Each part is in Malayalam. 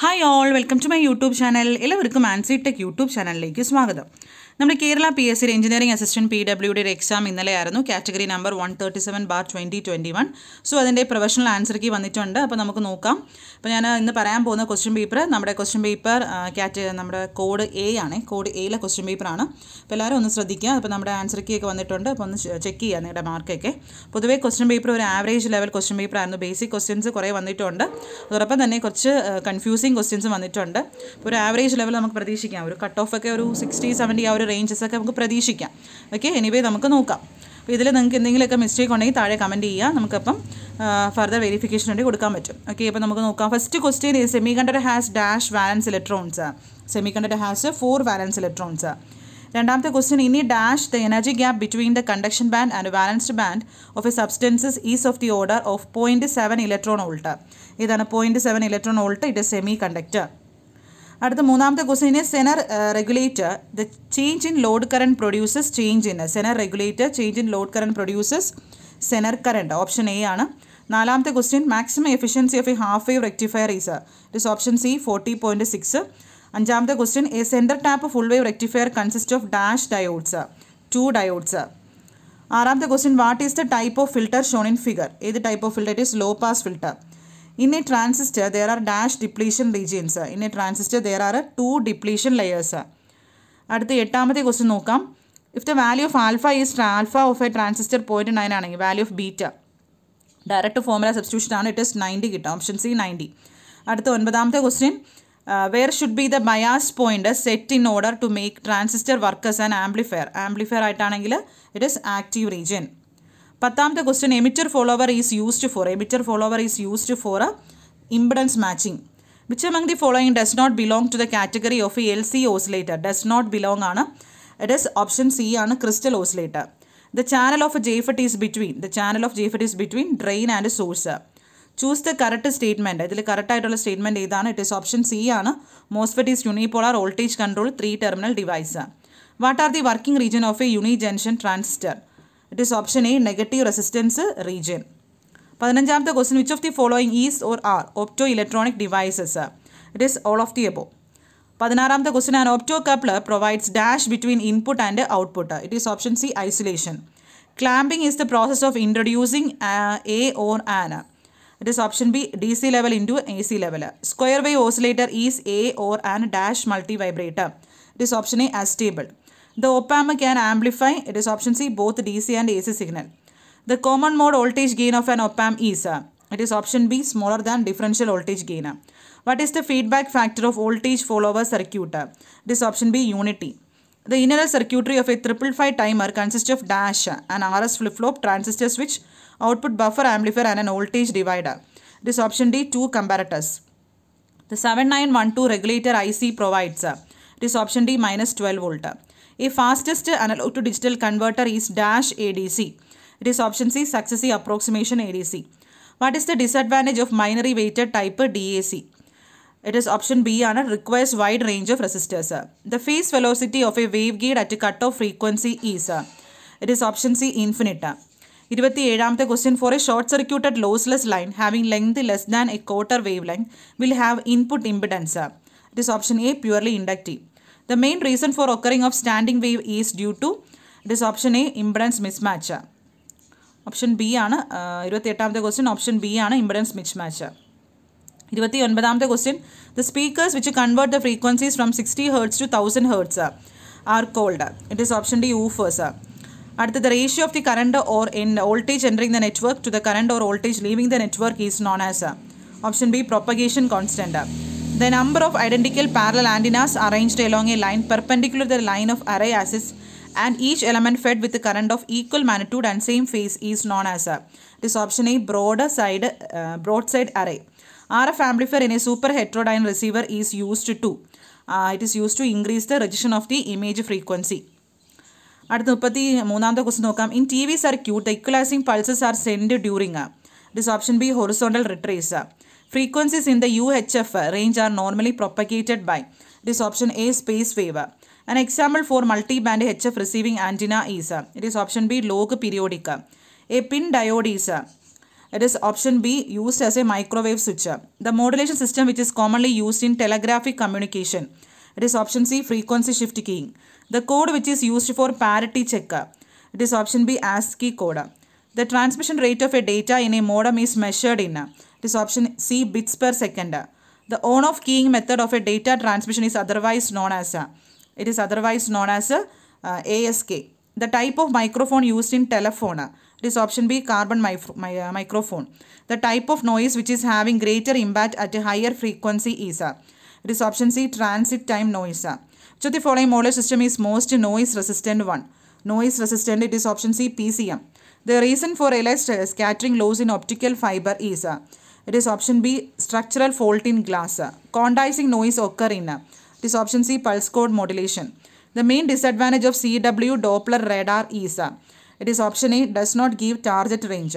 Hi all welcome to my YouTube channel എല്ലാവർക്കും ആൻസി ടെക് യൂട്യൂബ് ചാനലിലേക്ക് സ്വാഗതം നമ്മുടെ Kerala P S C engineering assistant P ഡബ്ല്യുയുടെ ഒരു എക്സാം ഇന്നലെയായിരുന്നു category number one thirty seven bar twenty twenty one so അതിൻ്റെ പ്രൊഫഷണൽ ആൻസർ കീ വന്നിട്ടുണ്ട് അപ്പോൾ നമുക്ക് നോക്കാം അപ്പോൾ ഞാൻ ഇന്ന് പറയാൻ പോകുന്ന ക്വസ്റ്റ്യൻ പേപ്പർ നമ്മുടെ ക്വസ്റ്റ്യൻ പേപ്പർ കാറ്റ് നമ്മുടെ കോഡ് എ ആണ് കോഡ് എയിലെ ക്വസ്റ്റ്യൻ ആണ് അപ്പോൾ എല്ലാവരും ഒന്ന് ശ്രദ്ധിക്കുക അപ്പോൾ നമ്മുടെ ആൻസർ കീ ഒക്കെ വന്നിട്ടുണ്ട് അപ്പോൾ ഒന്ന് ചെക്ക് ചെയ്യുക നിങ്ങളുടെ മാർക്കൊക്കെ പൊതുവേ ക്വസ്റ്റ്യൻ പേപ്പർ ഒരു ആവറേജ് ലെവൽ ക്വസ്റ്റ്യൻ പേപ്പർ ആയിരുന്നു ബേസിക് ക്വസ്റ്റ്യൻസ് കുറേ വന്നിട്ടുണ്ട് അതോടൊപ്പം തന്നെ കുറച്ച് കൺഫ്യൂസിങ് ക്വസ്റ്റ്യൻസ് വന്നിട്ടുണ്ട് ഒരു ആവറേജ് ലെവൽ നമുക്ക് പ്രതീക്ഷിക്കാം ഒരു കട്ട് ഓഫ് ഒക്കെ ഒരു സിക്സ്റ്റി സെവൻറ്റി ആ ഒരു റേഞ്ചസ് ഒക്കെ നമുക്ക് പ്രതീക്ഷിക്കാം ഓക്കെ എനിവേ നമുക്ക് നോക്കാം അപ്പോൾ ഇതിൽ നിങ്ങൾക്ക് എന്തെങ്കിലുമൊക്കെ മിസ്റ്റേക്ക് ഉണ്ടെങ്കിൽ താഴെ കമൻറ്റ് ചെയ്യുക നമുക്കപ്പം ഫർദർ വെരിഫിക്കേഷൻ വേണ്ടി കൊടുക്കാൻ പറ്റും ഓക്കെ അപ്പോൾ നമുക്ക് നോക്കാം first question semiconductor has dash valence electrons semiconductor has four valence electrons രണ്ടാമത്തെ ക്വസ്റ്റ്യൻ ഇനി dash the energy gap between the conduction band and balanced band of a substances is of the order of point seven electron volt ഇതാണ് പോയിൻറ്റ് സെവൻ ഇലക്ട്രോൺ വോൾട്ട് ഇറ്റ് സെമി കണ്ടക്ടർ അടുത്ത മൂന്നാമത്തെ question zener regulator the change in load current produces change in zener regulator change in load current produces zener current option A ആണ് നാലാമത്തെ question maximum efficiency of a half wave rectifier is it is option C forty point six അഞ്ചാമത്തെ question a centre tap full wave rectifier consist of dash diodes two diodes ആറാമത്തെ question what is the type of filter shown in figure ഏത് type of filter it is low pass filter in a transistor there are dash depletion regions in a transistor there R two depletion layers അടുത്ത എട്ടാമത്തെ ക്വസ്റ്റ്യൻ നോക്കാം if the value of alpha is alpha of a transistor point nine ആണെങ്കിൽ value of beta direct formula substitution ആണ് ഇറ്റ് ഇസ് നയൻറ്റി കിട്ടും ഓപ്ഷൻ സി നയൻറ്റി അടുത്ത ഒൻപതാമത്തെ question where should be the bias point set in order to make transistor workers and amplifier amplifier ആയിട്ടാണെങ്കിൽ ഇറ്റ് ഇസ് ആക്റ്റീവ് റീജിയൻ പത്താമത്തെ question emitter follower is used for emitter follower is used four a impedance matching which among the following does not belong to the category of L C oscillator does not belong ആണ് ഇറ്റ് ഇസ് ഓപ്ഷൻ സി ആണ് crystal oscillator the channel of JFET is between the channel of JFET is between drain and source choose the correct statement ഇതിൽ കറക്റ്റ് ആയിട്ടുള്ള സ്റ്റേറ്റ്മെൻറ്റ് ഏതാണ് ഇറ്റ് ഇസ് ഓപ്ഷൻ സി ആണ് MOSFET is unipolar voltage control three terminal device what are the working region of a unijunction transistor it is option A negative resistance region പതിനഞ്ചാമത്തെ question which of the following is or are optoelectronic devices it is all of the above പതിനാറാമത്തെ question and optocoupler provides dash between input and output it is option C isolation clamping is the process of introducing a or an it is option B D C level into a C level square wave oscillator is a or an dash multivibrator it is option A astable The op-amp can amplify, it is option C, both DC and AC signal. The common mode voltage gain of an op-amp is, uh, it is option B, smaller than differential voltage gain. What is the feedback factor of voltage follower circuit? It is option B, unity. The inner circuitry of a 555 timer consists of dash, an RS flip-flop, transistor switch, output buffer, amplifier and an voltage divider. It is option D, two comparators. The 7912 regulator IC provides, it is option D, minus 12 volt. A fastest analog to digital converter is dash ADC. It is option C, successive approximation ADC. What is the disadvantage of minority weighted type DAC? It is option B and it requires wide range of resistors. The phase velocity of a waveguide at a cutoff frequency is. It is option C infinite. ഇരുപത്തി ഏഴാമത്തെ question for a short circuited lossless line having length less than a quarter wave line will have input impedance it It is option A. Purely inductive. The main reason for occurring of standing wave is due to this option A impedance mismatch. Option B ana uh, question option B ana impedance mismatch. question the speakers which convert the frequencies from 60 hertz to 1000 hertz are called. It is option D woofers. The ratio of the current or in voltage entering the network to the current or voltage leaving the network is known as option B propagation constant. The number of identical parallel antennas arranged along a line perpendicular to the line of array axis and each element fed with a current of equal magnitude and same phase is known as a. It is option A broader side uh, broadside array. RF amplifier in a super heterodyne receiver is used to. Uh, it is used to increase the rejection of the image frequency. അടുത്ത മുപ്പത്തി മൂന്നാമത്തെ ക്വസ്റ്റ് നോക്കാം in T V circuit equalising pulses are send during it is option B horizontal retrace Frequencies in the UHF range are normally propagated by this option A space wave. An example for multi-band HF receiving antenna is uh, it is option B log periodic. A pin diode is uh, it is option B used as a microwave switch. The modulation system which is commonly used in telegraphic communication. It is option C frequency shift keying. The code which is used for parity check. Uh, it is option B ASCII code. The transmission rate of a data in a modem is measured in a it is option C bits per second. The on off keying method of a data transmission is otherwise known as a, it is otherwise known as uh, a, uh, ASK. The type of microphone used in telephone. It is option B carbon micro, uh, microphone. The type of noise which is having greater impact at a higher frequency is a. Uh, it is option C transit time noise. Which of the following molar system is most noise resistant one? Noise resistant it is option C PCM. The reason for realized scattering loss in optical fiber is uh, it is option B, structural fault in glass. Condensing noise occur in. It is option C, pulse code modulation. The main disadvantage of CW Doppler radar is. It is option A, does not give target range.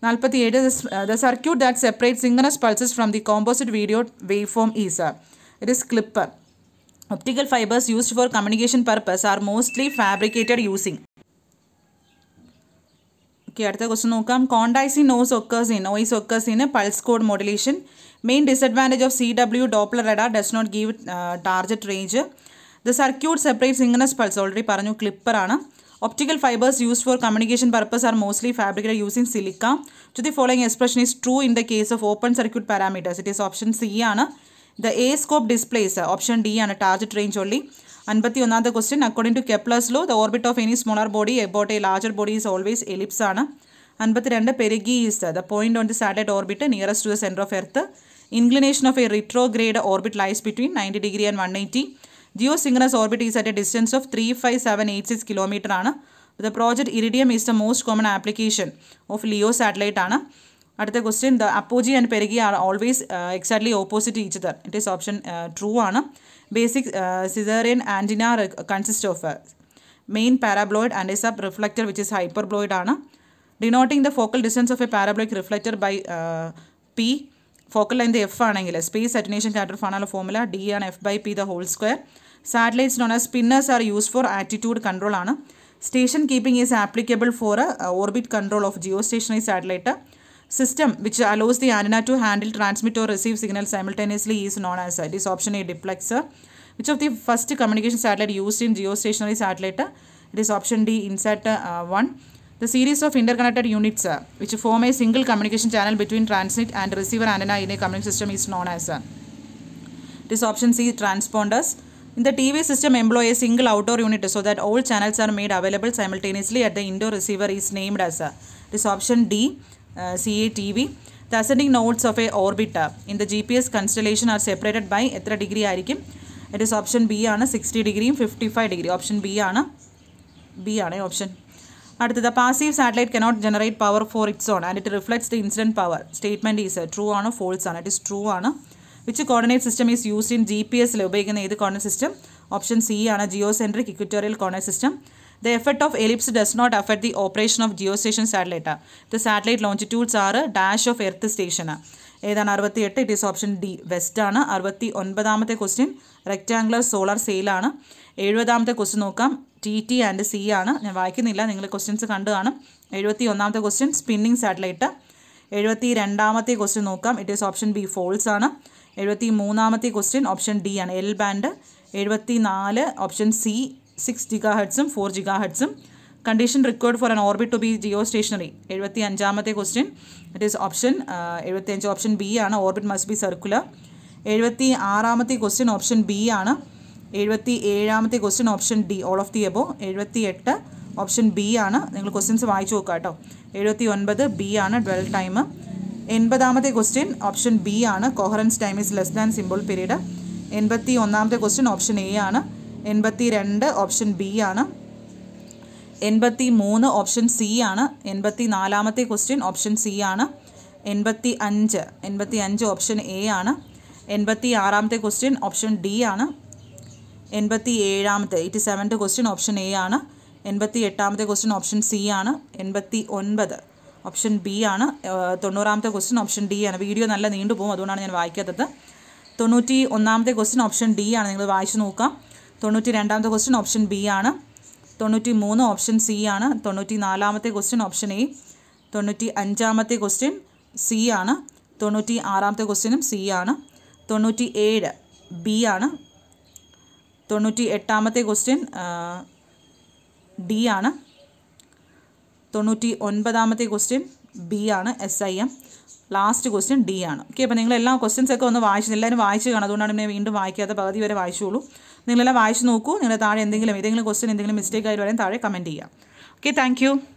47. The circuit that separates synchronous pulses from the composite video waveform is. It is clipper. Optical fibers used for communication purpose are mostly fabricated using okay അടുത്ത ക്വസ്റ്റ്യൻ നോക്കാം quantization noise occurs in noise occurs in pulse code modulation main disadvantage of C W Doppler radar does not give target range the circuit separate synchronous pulse already പറഞ്ഞു ക്ലിപ്പറാണ് optical fibres use for communication purpose are mostly fabricated using silica to the following expression is true in the case of open circuit parameters it is option C ആണ് the A scope displace option D ആണ് ടാർജറ്റ് റേഞ്ച് ഒള്ളി അൻപത്തി ഒന്നാമത്തെ question according to Kepler's law the orbit of any smaller body about a larger body is always ellipse ആണ് അൻപത്തിരണ്ട് perigee is the point on the satellite orbit nearest to the centre of earth inclination of a retrograde orbit lies between ninety degree and one eighty geosynchronous orbit is at a distance of three five seven eight six kilometre ആണ് the project iridium is the most common application of LEO satellite ആണ് അടുത്ത question the apogee and perigee are always exactly opposite each other it is option true ആണ് basic Cassegrain antenna consist of main paraboloid and a subreflector which is ബ്ലോയിഡ് ആണ് denoting the focal distance of a parabolic reflector by P focal length F ആണെങ്കിൽ സ്പേസ് അറ്റിനേഷൻ കാറ്റർ ഫാണാല ഫോമുല ഡി ആണ് F by P the whole square satellites known as spinners are use for attitude control ആണ് station keeping is applicable for orbit control of geostationary satellite system which allows the antenna to handle, transmit or receive signal simultaneously is known as it uh, is option A duplexer. Which of the first communication satellite used in geostationary satellite? Uh, it is option D insert uh, 1. The series of interconnected units uh, which form a single communication channel between transmit and receiver antenna in a communication system is known as uh, option C transponders. In the TV system employ a single outdoor unit so that all channels are made available simultaneously at the indoor receiver is named as uh, this option D C A T V the ascending nodes of a orbit in the G P S constellation are separated by എത്ര ഡിഗ്രി ആയിരിക്കും ഇറ്റ് ഇസ് ഓപ്ഷൻ ബി ആണ് സിക്സ്റ്റി ഡിഗ്രിയും fifty five degree option B ആണ് ബി ആണ് ഓപ്ഷൻ അടുത്തത് passive satellite cannot generate power for its own and it reflects the incident power statement is true ആണ് ഫോൾസ് ആണ് ഇറ്റ് ഇസ് ട്രൂ ആണ് which coordinate system is used in G P എസിൽ ഉപയോഗിക്കുന്ന ഏത് കോർഡിനേറ്റ് സിസ്റ്റം ഓപ്ഷൻ സി ആണ് geocentric equatorial coordinate system the The effect of ellipse does not affect the operation of geostation satellite. The satellite longitudes ആറ് ഡാഷ് ഓഫ് എർത്ത് station. ഏതാണ് അറുപത്തി എട്ട് it is option D west ആണ് അറുപത്തി ഒൻപതാമത്തെ ക്വസ്റ്റ്യൻ റെക്റ്റാംഗുലർ സോളാർ സെയിലാണ് എഴുപതാമത്തെ ക്വസ്റ്റ്യൻ നോക്കാം ടി ടി ആൻഡ് സി ആണ് ഞാൻ വായിക്കുന്നില്ല നിങ്ങൾ ക്വസ്റ്റ്യൻസ് കണ്ടു കാണും എഴുപത്തി ഒന്നാമത്തെ ക്വസ്റ്റ്യൻ സ്പിന്നിങ് സാറ്റലൈറ്റ് എഴുപത്തി രണ്ടാമത്തെ ക്വസ്റ്റ്യൻ നോക്കാം it is option B false ആണ് എഴുപത്തി മൂന്നാമത്തെ ക്വസ്റ്റ്യൻ ഓപ്ഷൻ ഡി ആണ് എൽ ബാൻഡ് എഴുപത്തി നാല് ഓപ്ഷൻ സി സിക്സ് ജിഗാ ഹെഡ്സും ഫോർ ജിഗാ ഹെഡ്സും condition required for an orbit to be geostationary എഴുപത്തി അഞ്ചാമത്തെ ക്വസ്റ്റ്യൻ ഇറ്റ് ഈസ് ഓപ്ഷൻ എഴുപത്തി അഞ്ച് ഓപ്ഷൻ ബി ആണ് ഓർബിറ്റ് മസ്റ്റ് ബി സർക്കുലർ എഴുപത്തി ആറാമത്തെ ക്വസ്റ്റ്യൻ ഓപ്ഷൻ ബി ആണ് എഴുപത്തി ഏഴാമത്തെ question option D all of the above എഴുപത്തി എട്ട് ഓപ്ഷൻ ബി ആണ് നിങ്ങൾ ക്വസ്റ്റ്യൻസ് വായിച്ചു നോക്കുക കേട്ടോ എഴുപത്തി ഒൻപത് ബി ആണ് ഡ്വൽ ടൈം എൺപതാമത്തെ ക്വസ്റ്റ്യൻ ഓപ്ഷൻ ബി ആണ് coherence time is less than simple period എൺപത്തി ഒന്നാമത്തെ ക്വസ്റ്റ്യൻ ഓപ്ഷൻ എ ആണ് എൺപത്തി രണ്ട് ഓപ്ഷൻ ബി ആണ് എൺപത്തി മൂന്ന് ഓപ്ഷൻ സി ആണ് എൺപത്തി നാലാമത്തെ ക്വസ്റ്റ്യൻ ഓപ്ഷൻ സി ആണ് എൺപത്തി അഞ്ച് എൺപത്തി അഞ്ച് ഓപ്ഷൻ എ ആണ് എൺപത്തി ആറാമത്തെ ക്വസ്റ്റ്യൻ ഓപ്ഷൻ ഡി ആണ് എൺപത്തി ഏഴാമത്തെ eighty seventh question option A ആണ് എൺപത്തി എട്ടാമത്തെ ക്വസ്റ്റ്യൻ ഓപ്ഷൻ സി ആണ് എൺപത്തി ഒൻപത് ഓപ്ഷൻ ബി ആണ് തൊണ്ണൂറാമത്തെ ക്വസ്റ്റ്യൻ ഓപ്ഷൻ ഡി ആണ് വീഡിയോ നല്ല നീണ്ടുപോകും അതുകൊണ്ടാണ് ഞാൻ വായിക്കാത്തത് തൊണ്ണൂറ്റി ഒന്നാമത്തെ ക്വസ്റ്റ്യൻ ഓപ്ഷൻ ഡി ആണ് നിങ്ങൾ വായിച്ചു നോക്കാം തൊണ്ണൂറ്റി രണ്ടാമത്തെ ക്വസ്റ്റ്യൻ ഓപ്ഷൻ ബി ആണ് തൊണ്ണൂറ്റി മൂന്ന് ഓപ്ഷൻ സി ആണ് തൊണ്ണൂറ്റി നാലാമത്തെ ക്വസ്റ്റ്യൻ ഓപ്ഷൻ എ തൊണ്ണൂറ്റി അഞ്ചാമത്തെ ക്വസ്റ്റ്യൻ സി ആണ് തൊണ്ണൂറ്റി ആറാമത്തെ ക്വസ്റ്റ്യനും സി ആണ് തൊണ്ണൂറ്റി ഏഴ് ബി ആണ് തൊണ്ണൂറ്റി എട്ടാമത്തെ ക്വസ്റ്റ്യൻ ഡി ആണ് തൊണ്ണൂറ്റി ഒൻപതാമത്തെ ക്വസ്റ്റ്യൻ ബി ആണ് S I M last question D ആണ് ഓക്കെ അപ്പോൾ നിങ്ങൾ എല്ലാ ക്വസ്റ്റ്യൻസ് ഒക്കെ ഒന്ന് വായിച്ചു എല്ലാവരും വായിച്ച് കാണും അതുകൊണ്ടാണ് പിന്നെ വീണ്ടും വായിക്കാത്ത പകുതി വരെ വായിച്ചോളൂ നിങ്ങളെല്ലാം വായിച്ച് നോക്കൂ നിങ്ങൾ താഴെ എന്തെങ്കിലും ഏതെങ്കിലും ക്വസ്റ്റ്യൻ എന്തെങ്കിലും മിസ്റ്റേക്ക് ആയിട്ട് വരാൻ താഴെ കമൻറ്റ് ചെയ്യുക ഓക്കെ താങ്ക്